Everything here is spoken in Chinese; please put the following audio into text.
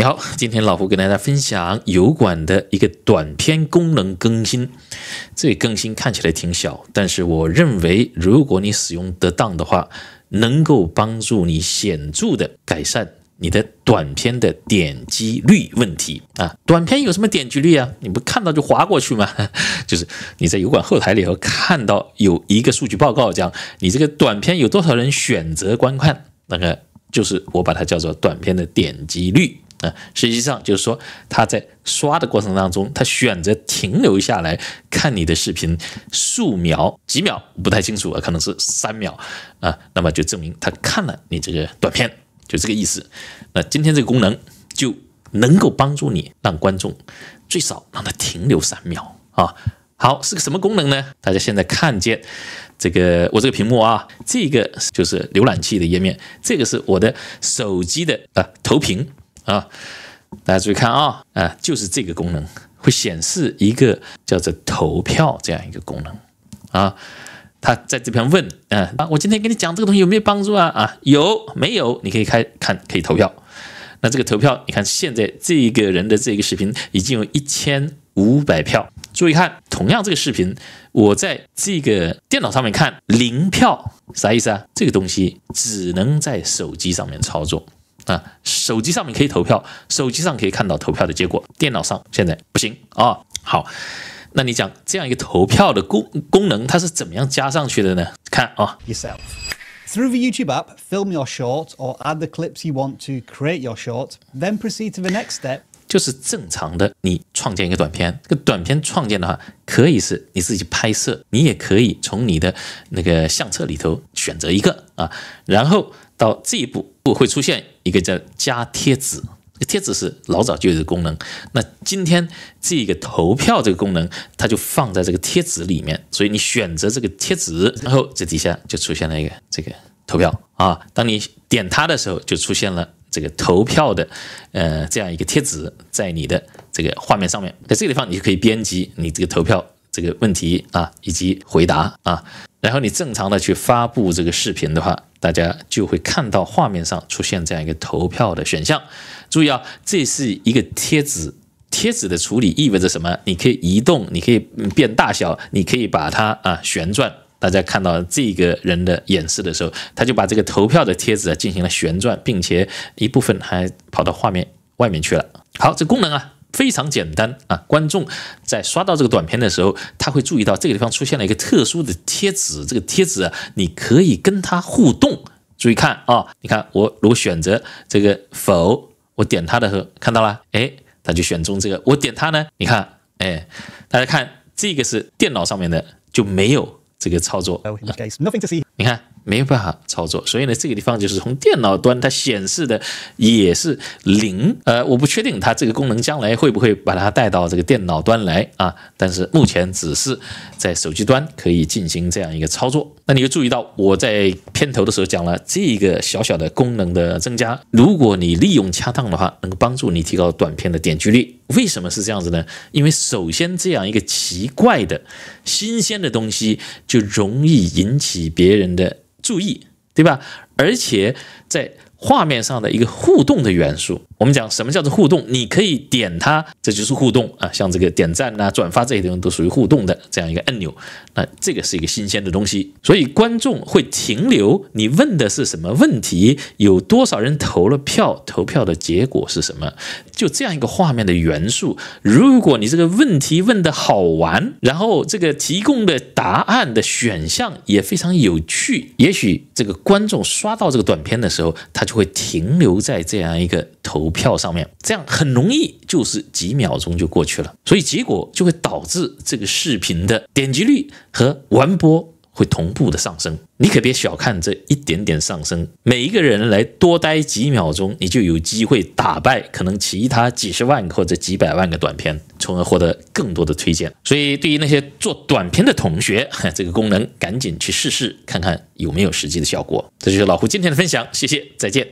你好，今天老胡跟大家分享油管的一个短片功能更新。这个更新看起来挺小，但是我认为如果你使用得当的话，能够帮助你显著的改善你的短片的点击率问题啊。短片有什么点击率啊？你不看到就划过去吗？就是你在油管后台里头看到有一个数据报告，讲你这个短片有多少人选择观看，那个就是我把它叫做短片的点击率。啊，实际上就是说他在刷的过程当中，他选择停留下来看你的视频，数秒几秒不太清楚啊，可能是三秒啊，那么就证明他看了你这个短片，就这个意思。那今天这个功能就能够帮助你让观众最少让他停留三秒啊。好，是个什么功能呢？大家现在看见这个我这个屏幕啊，这个就是浏览器的页面，这个是我的手机的啊投屏。啊，大家注意看啊，啊，就是这个功能会显示一个叫做投票这样一个功能啊。他在这边问啊啊，我今天跟你讲这个东西有没有帮助啊？啊，有没有？你可以开看，可以投票。那这个投票，你看现在这个人的这个视频已经有一千五百票。注意看，同样这个视频，我在这个电脑上面看零票，啥意思啊？这个东西只能在手机上面操作啊。手机上面可以投票，手机上可以看到投票的结果，电脑上现在不行啊。好，那你讲这样一个投票的功功能，它是怎么样加上去的呢？看啊，yourself through the YouTube app, film your short or add the clips you want to create your short, then proceed to the next step. 就是正常的，你创建一个短片，这个短片创建的话，可以是你自己拍摄，你也可以从你的那个相册里头选择一个啊，然后到这一步。会出现一个叫加贴纸，个贴纸是老早就有的功能。那今天这个投票这个功能，它就放在这个贴纸里面。所以你选择这个贴纸，然后这底下就出现了一个这个投票啊。当你点它的时候，就出现了这个投票的呃这样一个贴纸在你的这个画面上面。在这个地方，你就可以编辑你这个投票这个问题啊以及回答啊。然后你正常的去发布这个视频的话。大家就会看到画面上出现这样一个投票的选项。注意啊，这是一个贴纸，贴纸的处理意味着什么？你可以移动，你可以变大小，你可以把它啊旋转。大家看到这个人的演示的时候，他就把这个投票的贴纸啊进行了旋转，并且一部分还跑到画面外面去了。好，这功能啊。非常简单啊！观众在刷到这个短片的时候，他会注意到这个地方出现了一个特殊的贴纸。这个贴纸啊，你可以跟它互动。注意看啊，你看我如果选择这个否，我点它的时候看到了？哎，他就选中这个。我点它呢？你看，哎，大家看这个是电脑上面的，就没有这个操作。你看。没有办法操作，所以呢，这个地方就是从电脑端它显示的也是零，呃，我不确定它这个功能将来会不会把它带到这个电脑端来啊，但是目前只是在手机端可以进行这样一个操作。那你就注意到，我在片头的时候讲了这个小小的功能的增加，如果你利用恰当的话，能够帮助你提高短片的点击率。为什么是这样子呢？因为首先这样一个奇怪的、新鲜的东西，就容易引起别人的注意，对吧？而且在。画面上的一个互动的元素，我们讲什么叫做互动？你可以点它，这就是互动啊。像这个点赞呐、转发这些地方都属于互动的这样一个按钮。那这个是一个新鲜的东西，所以观众会停留。你问的是什么问题？有多少人投了票？投票的结果是什么？就这样一个画面的元素，如果你这个问题问的好玩，然后这个提供的答案的选项也非常有趣，也许这个观众刷到这个短片的时候，他。就会停留在这样一个投票上面，这样很容易就是几秒钟就过去了，所以结果就会导致这个视频的点击率和完播。会同步的上升，你可别小看这一点点上升。每一个人来多待几秒钟，你就有机会打败可能其他几十万或者几百万个短片，从而获得更多的推荐。所以，对于那些做短片的同学，这个功能赶紧去试试，看看有没有实际的效果。这就是老胡今天的分享，谢谢，再见。